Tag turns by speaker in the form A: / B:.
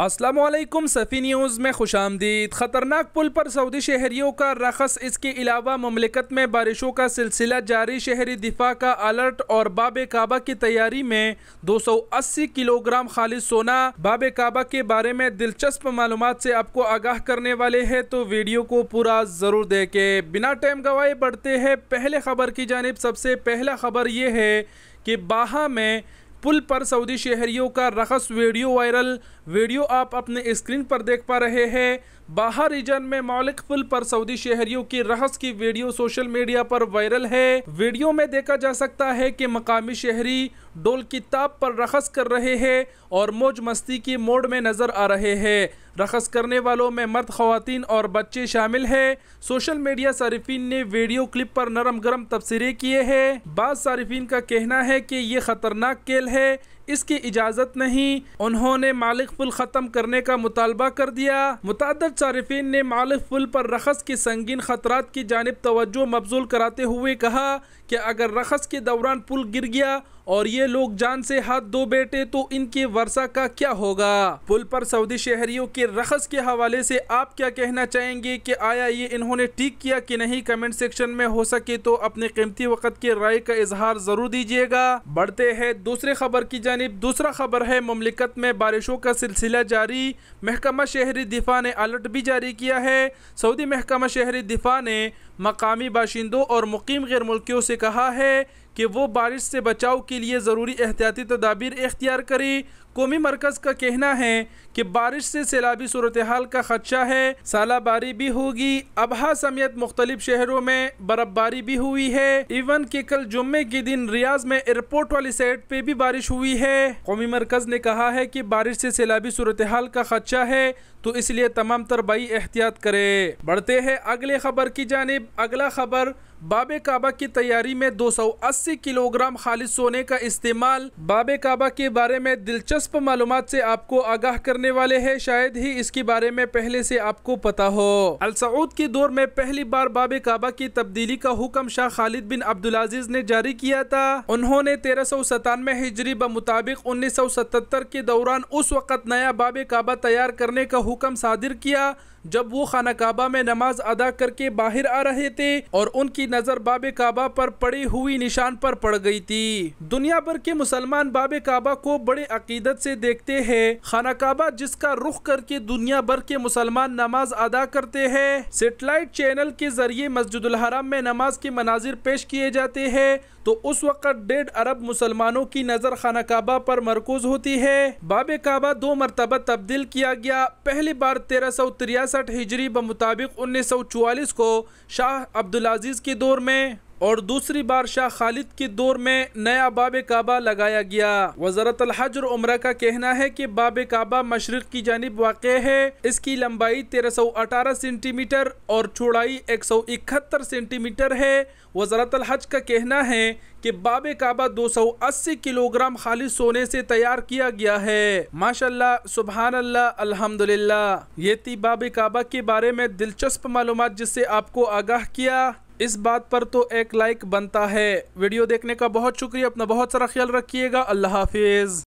A: Aslam सफ़ी news में खुश आमदीद ख़तरनाक पुल पर सऊदी शहरीों का रखस इसके अलावा ममलिकत में बारिशों का सिलसिला जारी शहरी दिफा का अलर्ट और बाब काबा की तैयारी में 280 किलोग्राम खालिद सोना बाब काबा के बारे में दिलचस्प मालूम से आपको आगाह करने वाले हैं तो वीडियो को पूरा ज़रूर देखें बिना टाइम गवाए बढ़ते हैं पहले खबर की जानब सबसे पहला खबर ये है कि बाहा में पुल पर सऊदी शहरियों का रखस वीडियो वायरल वीडियो आप अपने स्क्रीन पर देख पा रहे हैं बाहर रीजन में मौलिक पुल पर सऊदी शहरियों की रहस की वीडियो सोशल मीडिया पर वायरल है वीडियो में देखा जा सकता है कि मकामी शहरी डोल की ताप पर रखस कर रहे हैं और मौज मस्ती की मोड में नजर आ रहे हैं रखस करने वालों में मर्द खवतिन और बच्चे शामिल हैं सोशल मीडिया सार्फिन ने वीडियो क्लिप पर नरम गरम तबसरे किए हैं बाद सार्फिन का कहना है कि ये खतरनाक खेल है इसकी इजाज़त नहीं उन्होंने मालिक पुल ख़त्म करने का मुतालबा कर दिया मुतद सार्फिन ने मालिक पुल पर रखस के संगीन खतरात की जानब तोज्जो मबजूल कराते हुए कहा कि अगर रखस के दौरान पुल गिर गया और ये लोग जान से हाथ दो बैठे तो इनके वर्षा का क्या होगा पुल पर सऊदी शहरियों के रखस के हवाले से आप क्या कहना चाहेंगे कि आया ये इन्होंने ठीक किया कि नहीं कमेंट सेक्शन में हो सके तो अपने कीमती वक्त के राय का इजहार जरूर दीजिएगा बढ़ते हैं दूसरे खबर की जानब दूसरा खबर है ममलिकत में बारिशों का सिलसिला जारी महकमा शहरी दिफा ने अलर्ट भी जारी किया है सऊदी महकमा शहरी दिफा ने मकामी बाशिंदों और मुकीम गैर मुल्कियों से कहा है कि वो बारिश से बचाव के लिए ज़रूरी एहतियाती तदाबीर इख्तियार करें कौमी मरकज़ का कहना है कि बारिश से सैलाबी सूरत हाल का खदशा है सालाबारी भी होगी अबहा समेत मुख्तलिफ शहरों में बर्फबारी भी हुई है इवन के कल जुम्मे के दिन रियाज में एयरपोर्ट वाली साइड पे भी बारिश हुई है कौमी मरकज़ ने कहा है कि बारिश से सैलाबी सूरत हाल का खदशा है तो इसलिए तमाम तरबाई एहतियात करे बढ़ते हैं अगले खबर की जानब अगला खबर बाबे काबा की तैयारी में दो सौ अस्सी अस्सी किलोग्राम खालिद सोने का इस्तेमाल बाबे काबा के बारे में दिलचस्प मालूम ऐसी आपको आगाह करने वाले है शायद ही इसके बारे में पहले ऐसी आपको पता हो सऊद के दौर में पहली बार बाबे काबा की तब्दीली का हुक्म शाह खालिद बिन अब्दुल अजीज ने जारी किया था उन्होंने तेरह सौ सतानवे हिजरी मुताबिक उन्नीस सौ सतहत्तर के दौरान उस वक्त नया बाबे काबा तैयार करने का हुक्म सादिर किया जब वो खाना काबा में नमाज अदा करके बाहर आ रहे थे और उनकी नज़र बाबे काबा पर पड़ी हुई निशान पर पड़ गई थी दुनिया भर के मुसलमान बाबे काबा को बड़े अकीदत से देखते हैं खाना काबा जिसका रुख करके दुनिया भर के मुसलमान नमाज अदा करते हैं सेटेलाइट चैनल के जरिए मस्जिद हराम में नमाज के मनाजिर पेश किए जाते हैं तो उस वक़्त डेढ़ अरब मुसलमानों की नज़र खाना काबा पर मरकूज होती है बाबे काबा दो मरतबा तब्दील किया गया पहली बार तेरह सौ तिरासी हिजरी ब मुताबिक उन्नीस को शाह अब्दुल अजीज़ के दौर में और दूसरी बार शाह खालिद के दौर में नया बाब काबा लगाया गया वजारत हजर उम्र का कहना है की बाब काबा मशरक की जानब वाक़ है इसकी लंबाई तेरह सौ अठारह सेंटीमीटर और चौड़ाई एक सौ इकहत्तर सेंटीमीटर है वजारत हज का कहना है कि बाब काबा दो सौ अस्सी किलोग्राम खालिद सोने से तैयार किया गया है माशाला सुबहान अल्लाह अल्हम्दुलिल्लाह ये थी बाब काबा के बारे में दिलचस्प मालूम जिससे आपको आगाह किया इस बात पर तो एक लाइक बनता है वीडियो देखने का बहुत शुक्रिया अपना बहुत सारा ख्याल रखिएगा अल्लाह हाफिज़